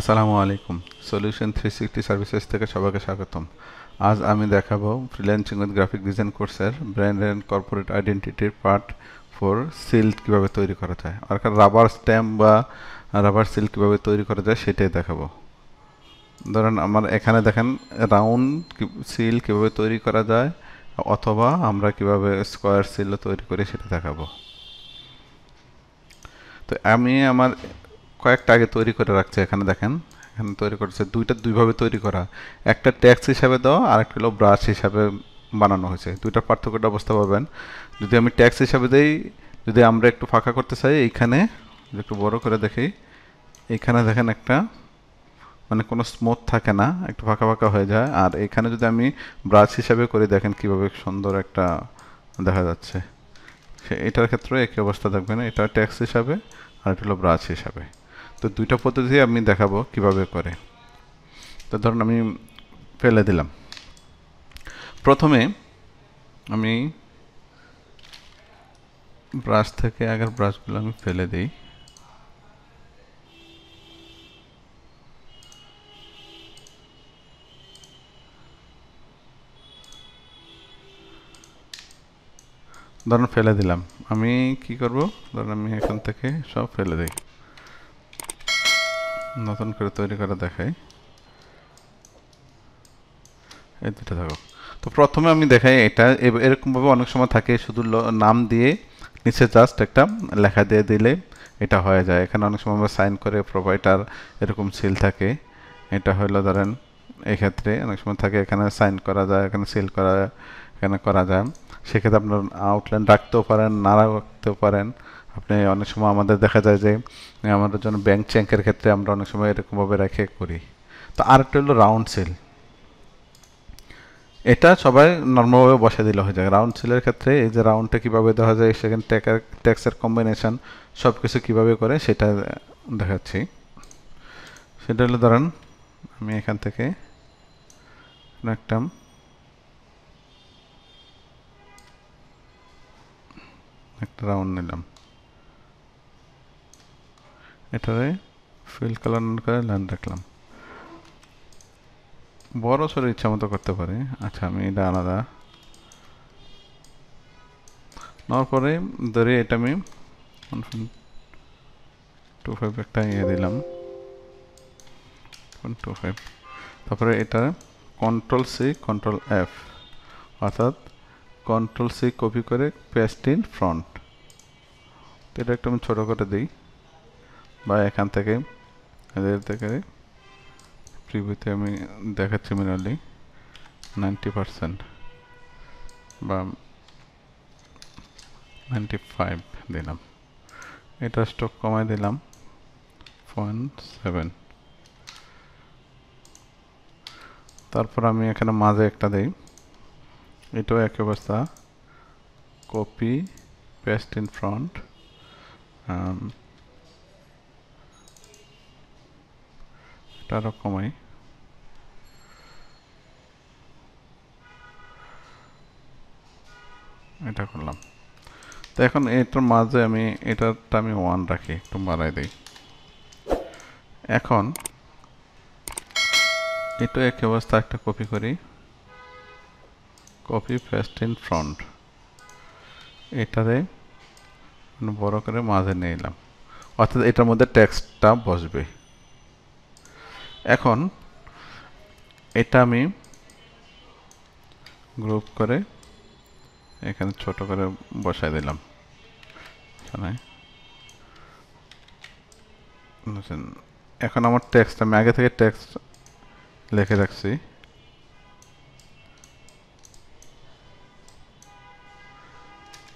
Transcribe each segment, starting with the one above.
আসসালামু আলাইকুম solution three sixty services থেকে সবাইকে স্বাগতম আজ আমি দেখাবো ফ্রিল্যান্সিং উইথ গ্রাফিক ডিজাইন কোর্সের ব্র্যান্ড অ্যান্ড কর্পোরেট আইডেন্টিটির পার্ট ফোর সিল্ক কীভাবে তৈরি করা যায় আর রাবার স্ট্যাম্প বা রাবার সিল্ক কীভাবে তৈরি করা যায় সেটাই দেখাবো ধরেন আমার এখানে দেখেন রাউন্ড সিল কীভাবে তৈরি করা যায় অথবা আমরা কিভাবে স্কোয়ার সিল তৈরি করি সেটা দেখাবো তো আমি আমার কয়েকটা আগে তৈরি করে রাখছে এখানে দেখেন এখানে তৈরি করেছে দুইটা দুইভাবে তৈরি করা একটা ট্যাক্স হিসাবে দেওয়া আর একটা হলো ব্রাশ হিসাবে বানানো হয়েছে দুইটা পার্থক্যটা অবস্থা পাবেন যদি আমি ট্যাক্স হিসাবে দেই যদি আমরা একটু ফাঁকা করতে চাই এইখানে একটু বড় করে দেখি এইখানে দেখেন একটা মানে কোনো স্মুথ থাকে না একটু ফাঁকা ফাঁকা হয়ে যায় আর এখানে যদি আমি ব্রাশ হিসাবে করে দেখেন কিভাবে সুন্দর একটা দেখা যাচ্ছে এটার ক্ষেত্রে একই অবস্থা দেখবেন এটা ট্যাক্স হিসাবে আর এটা হলো ব্রাশ হিসাবে তো দুইটা পদ্ধতি আমি দেখাবো কিভাবে করে তো ধরুন আমি ফেলে দিলাম প্রথমে আমি ব্রাশ থেকে আগের ব্রাশগুলো আমি ফেলে দিই ধরুন ফেলে দিলাম আমি কি করব ধরুন আমি এখান থেকে সব ফেলে দিই নতুন করে তৈরি করে দেখাই এই দুটো থাকুক তো প্রথমে আমি দেখাই এটা এরকমভাবে অনেক সময় থাকে শুধু নাম দিয়ে নিচে জাস্ট একটা লেখা দিয়ে দিলে এটা হয়ে যায় এখানে অনেক সময় আমরা সাইন করে প্রোভাইডার এরকম সিল থাকে এটা হলো ধরেন এক্ষেত্রে অনেক সময় থাকে এখানে সাইন করা যায় এখানে সিল করা এখানে করা যায় সেক্ষেত্রে আপনার আউটলাইন রাখতেও পারেন না রাখতেও পারেন আপনি অনেক সময় আমাদের দেখা যায় যে আমাদের জন্য ব্যাংক চ্যাঙ্কের ক্ষেত্রে আমরা অনেক সময় এরকমভাবে রেখে করি তো আরেকটা হলো রাউন্ড সেল এটা সবাই নর্মালভাবে বসে দিলে হয়ে যায় রাউন্ড সেলের ক্ষেত্রে এই যে রাউন্ডটা কীভাবে দেওয়া যায় সেখানে ট্যাকের ট্যাক্সের কম্বিনেশান সব কিছু কীভাবে করে সেটা দেখাচ্ছি সেটা হলো ধরেন আমি এখান থেকে রাখতাম একটা রাউন্ড নিলাম এটারে ফিল কালার করে লাইন রাখলাম বড় সরে ইচ্ছা মতো করতে পারি আচ্ছা আমি এটা আলাদা নেওয়ার পরে ধরে এটা আমি টু ফাইভ একটা ইয়ে দিলাম টু ফাইভ তারপরে এটা কন্ট্রোল সি কন্ট্রোল এফ অর্থাৎ কন্ট্রোল সি কপি করে পেস্ট ইন ফ্রন্ট এটা একটু আমি ছোটো করে দিই বা এখান থেকে এদের থেকে প্রিভিউতে আমি দেখাচ্ছি মিনারলি নাইনটি পারসেন্ট বা নাইনটি ফাইভ দিলাম এটা স্টক কমায় দিলাম পয়েন্ট সেভেন তারপর আমি এখানে মাঝে একটা দিই এটাও একই অবস্থা কপি পেস্ট ইন ফ্রন্ট আরও কমাই এটা করলাম তো এখন এটার মাঝে আমি এটারটা আমি ওয়ান রাখি একটু বাড়াই দিই এখন এটা এক অবস্থা একটা কপি করি কপি ফেস্ট ইন ফ্রন্ট এটাতে বড় করে মাঝে নিয়ে এলাম অর্থাৎ এটার মধ্যে টেক্সটটা বসবে এখন এটা আমি গ্রুপ করে এখানে ছোট করে বসায় দিলাম এখন আমার টেক্সট আমি আগে থেকে টেক্সট লিখে রাখছি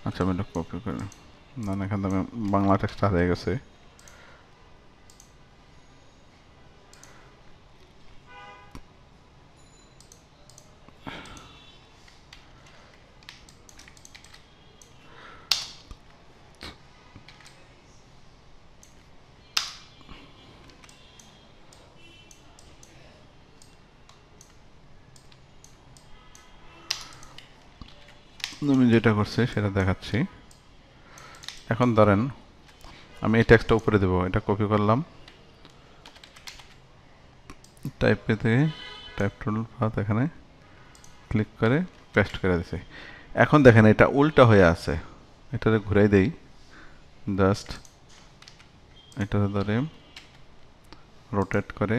আচ্ছা আমি কপি করি না এখানে আমি বাংলা টেক্সট হারিয়ে গেছে তুমি যেটা করছে সেটা দেখাচ্ছি এখন ধরেন আমি এই ট্যাক্সটা উপরে দেবো এটা কপি করলাম টাইপ পে থেকে টাইপ টুল ফাত এখানে ক্লিক করে পেস্ট করে দিছে এখন দেখেন এটা উল্টা হয়ে আছে এটাতে ঘুরাই দেই জাস্ট এটাতে ধরে রোটেট করে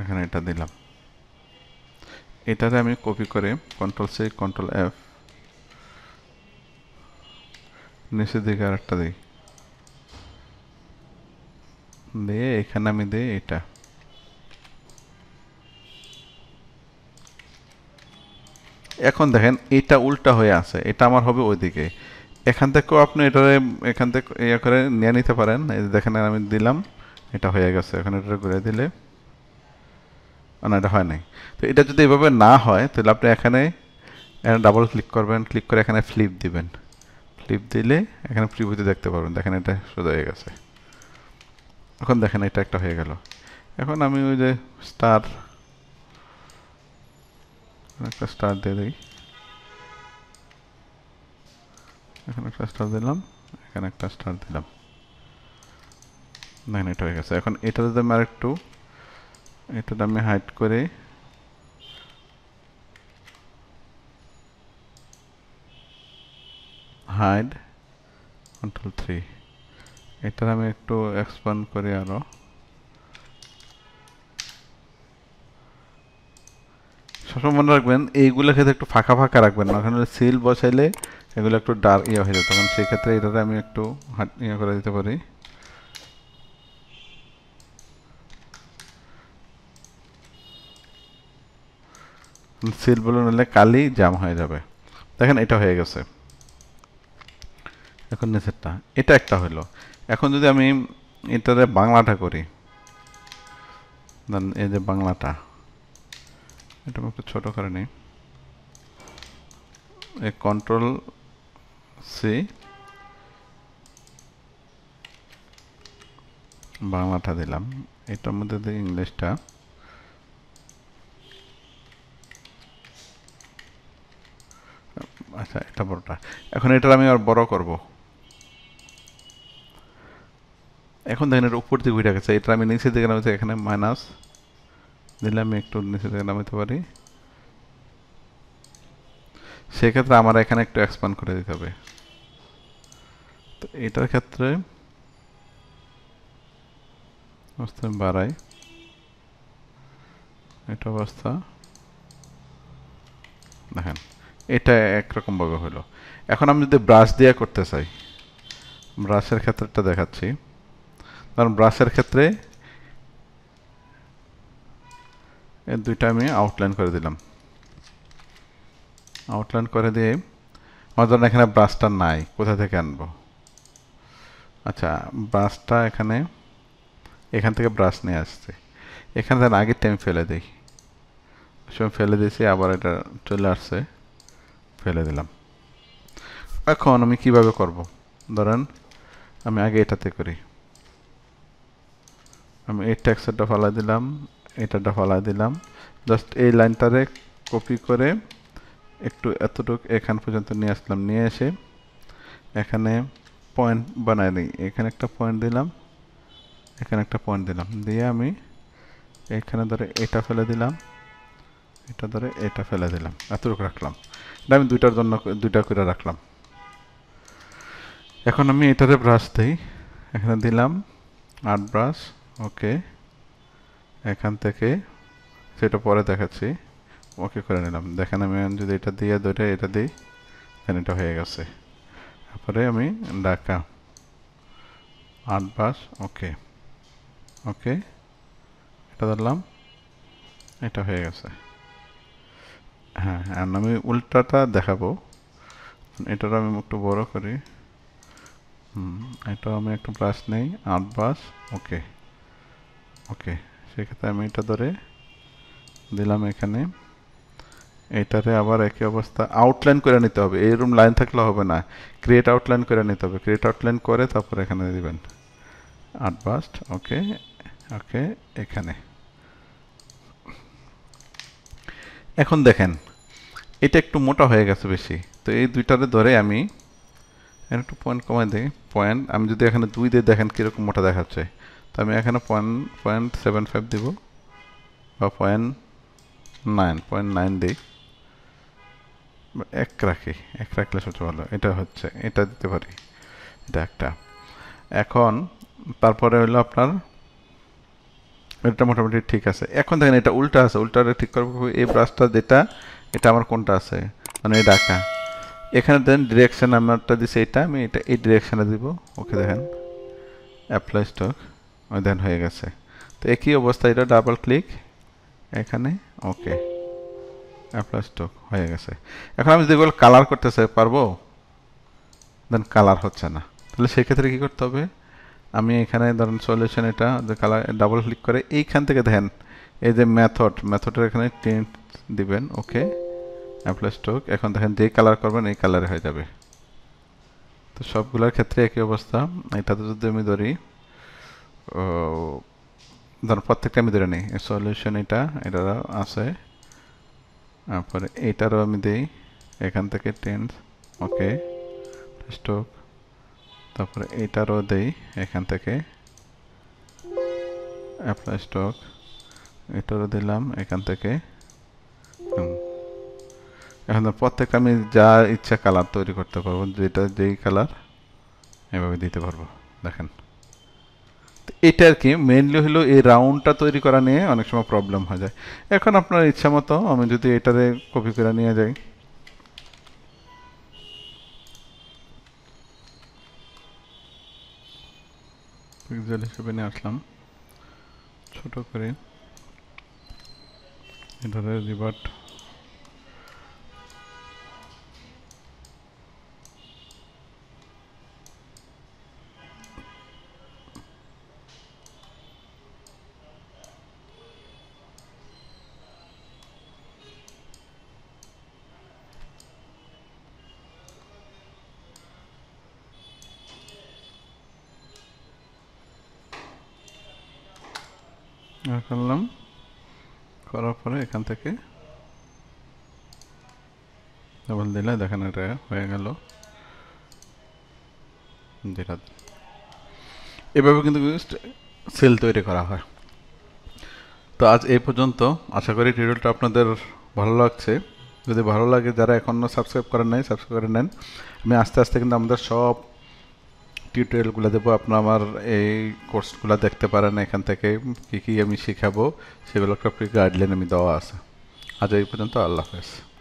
এখানে এটা দিলাম এটাতে আমি কপি করে কন্ট্রোল সি কন্ট্রোল এফ নিচের দিকে আর একটা দিই দিয়ে এখানে আমি দিই এটা এখন দেখেন এটা উল্টা হয়ে আছে এটা আমার হবে ওইদিকে এখান থেকেও আপনি এটা এখান থেকে ইয়ে করে নিয়ে নিতে পারেন দেখেন আমি দিলাম এটা হয়ে গেছে এখন এটা ঘুরে দিলে না এটা হয় নাই তো এটা যদি এভাবে না হয় তাহলে আপনি এখানে ডাবল ক্লিক করবেন ক্লিক করে এখানে ফ্লিপ দিবেন ফ্লিপ দিলে এখানে প্রিভিউতে দেখতে পারবেন দেখেন এটা সোজা হয়ে গেছে এখন দেখেন এটা একটা হয়ে গেল এখন আমি ওই যে স্টার একটা স্টার দিয়ে দিই এখানে একটা স্টার দিলাম এখানে একটা স্টার দিলাম দেখেন এটা হয়ে গেছে এখন এটা যদি আমি আরেকটু এটা আমি হাইট করে হাইড কন্ট্রোল থ্রি এটার আমি একটু এক্সপ্যান্ড করি আরো সবসময় মনে রাখবেন এইগুলো ক্ষেত্রে একটু ফাঁকা ফাঁকা রাখবেন না ওখানে সিল বসাইলে এগুলো একটু ডার্ক ইয়ে হয়ে যায় তখন সেই ক্ষেত্রে এটাতে আমি একটু ইয়ে করে দিতে পারি সিল বলে নিলে কালি জাম হয়ে যাবে দেখেন এটা হয়ে গেছে এখন নিচেরটা এটা একটা হলো এখন যদি আমি এটাতে বাংলাটা করি এই যে বাংলাটা এটা আমি একটু ছোটো করে নিই এই কন্ট্রোল সি বাংলাটা দিলাম এটার মধ্যে ইংলিশটা আচ্ছা এটা বড়টা এখন এটা আমি আর বড় করব এখন দেখেন এটা উপর দিকে উঠে গেছে এটা আমি নিচে দিকে নামাইছি এখানে মাইনাস দিলে আমি একটু নিচে দিকে নামাইতে পারি সেক্ষেত্রে আমার এখানে একটু এক্সপ্যান্ড করে দিতে হবে তো এটার ক্ষেত্রে অবস্থা বাড়াই এটা অবস্থা দেখেন এটা একরকমভাবে হলো এখন আমি যদি ব্রাশ দিয়ে করতে চাই ব্রাশের ক্ষেত্রেটা দেখাচ্ছি কারণ ব্রাশের ক্ষেত্রে এর দুইটা আমি আউটলাইন করে দিলাম আউটলাইন করে দিয়ে আমার ধরেন এখানে ব্রাশটা নাই কোথা থেকে আনবো আচ্ছা ব্রাশটা এখানে এখান থেকে ব্রাশ নিয়ে আসছে এখানে আগের টাইম ফেলে দিই সব ফেলে দিয়েছি আবার এটা চলে আসছে ফেলে দিলাম এখন আমি কিভাবে করব ধরেন আমি আগে এটাতে করি আমি এই ট্যাক্সারটা ফালা দিলাম এটাটা ফালা দিলাম জাস্ট এই লাইনটারে কপি করে একটু এতটুকু এখান পর্যন্ত নিয়ে আসলাম নিয়ে এসে এখানে পয়েন্ট বানাই নিই এখানে একটা পয়েন্ট দিলাম এখানে একটা পয়েন্ট দিলাম দিয়ে আমি এখানে ধরে এটা ফেলে দিলাম এটা ধরে এটা ফেলে দিলাম এতটুকু রাখলাম এটা আমি দুইটার জন্য দুইটা করে রাখলাম এখন আমি এটাতে ব্রাশ দিই এখানে দিলাম আট ব্রাশ ওকে এখান থেকে সেটা পরে দেখাচ্ছি ওকে করে নিলাম দেখেন আমি যদি এটা দিয়ে দুইটা এটা দিই দেন এটা হয়ে গেছে তারপরে আমি ডাকা আট ব্রাশ ওকে ওকে এটা ধরলাম এটা হয়ে গেছে হ্যাঁ, হ্যাঁ আমি উল্টাটা দেখাবো এটার আমি একটু বড় করি হুম এটা আমি একটা ব্রাশ নেই আট ব্রাশ ওকে ওকে সেক্ষেত্রে আমি এটা ধরে দিলাম এখানে এটারে আবার একই অবস্থা আউটলাইন করে নিতে হবে এইরকম লাইন থাকলে হবে না ক্রিয়েট আউটলাইন করে নিতে হবে ক্রিয়েট আউটলাইন করে তারপর এখানে দিবেন বাস্ট ওকে ওকে এখানে এখন দেখেন এটা একটু মোটা হয়ে গেছে বেশি তো এই দুইটারে ধরে আমি একটু পয়েন্ট কমাই দিই পয়েন্ট আমি যদি এখানে দুই দিয়ে দেখেন কীরকম মোটা দেখাচ্ছে তো আমি এখানে পয়েন্ট পয়েন্ট সেভেন ফাইভ দিব বা পয়েন্ট নাইন পয়েন্ট নাইন দিই এক রাখি এক রাখলে সবচেয়ে ভালো এটা হচ্ছে এটা দিতে পারি এটা একটা এখন তারপরে হলো আপনার এটা মোটামুটি ঠিক আছে এখন দেখেন এটা উল্টা আছে উল্টাটা ঠিক করবো এই ব্রাশটা যেটা এটা আমার কোনটা আছে মানে এই ডাকা এখানে দেন ডিরেকশান আমারটা দিছে এটা আমি এটা এই ডিরেকশানে দিব ওকে দেখেন অ্যাপ্লাই স্টক দেন হয়ে গেছে তো একই অবস্থা এটা ডাবল ক্লিক এখানে ওকে অ্যাপ্লাই স্টক হয়ে গেছে এখন আমি যদি কালার করতে চাই পারবো দেন কালার হচ্ছে না তাহলে সেক্ষেত্রে কী করতে হবে আমি এখানে ধরেন সলিউশন এটা যে কালার ডাবল ক্লিক করে এইখান থেকে দেখেন এই যে মেথড মেথডের এখানে টেন্ট দিবেন ওকে অ্যাপ্লাই স্টক এখন দেখেন যে কালার করবেন এই কালারে হয়ে যাবে তো সবগুলোর ক্ষেত্রে একই অবস্থা এটাতে যদি আমি ধরি ধর প্রত্যেকটা আমি ধরে নিই এই সলিউশন এটা এটারও আসে তারপরে এটারও আমি দিই এখান থেকে টেন্ট ওকে স্টক তারপরে এটারও দেই এখান থেকে অ্যাপ্লাই স্টক এটারও দিলাম এখান থেকে এখন প্রত্যেক আমি যা ইচ্ছা কালার তৈরি করতে পারবো যেটা যেই কালার এভাবে দিতে পারবো দেখেন এটা আর কি মেনলি হলো এই রাউন্ডটা তৈরি করা নিয়ে অনেক সময় প্রবলেম হয়ে যায় এখন আপনার ইচ্ছা মতো আমি যদি এটারে কপি করে নিয়ে যাই পিক্সেল হিসেবে নিয়ে আসলাম ছোট করে এটাতে রিভার্ট করলাম করার পরে এখান থেকে ডাবল দিলে দেখেন এটা হয়ে গেল এভাবে কিন্তু সেল তৈরি করা হয় তো আজ এই পর্যন্ত আশা করি টিউটোরিয়ালটা আপনাদের ভালো লাগছে যদি ভালো লাগে যারা এখনও সাবস্ক্রাইব করেন নাই সাবস্ক্রাইব করে নেন আমি আস্তে আস্তে কিন্তু আমাদের সব টিউটোরিয়ালগুলো দেবো আপনার আমার এই কোর্সগুলো দেখতে পারেন এখান থেকে কী কী আমি শেখাবো সেগুলো একটা গাইডলাইন আমি দেওয়া আছে আজ এই পর্যন্ত আল্লাহ হাফেজ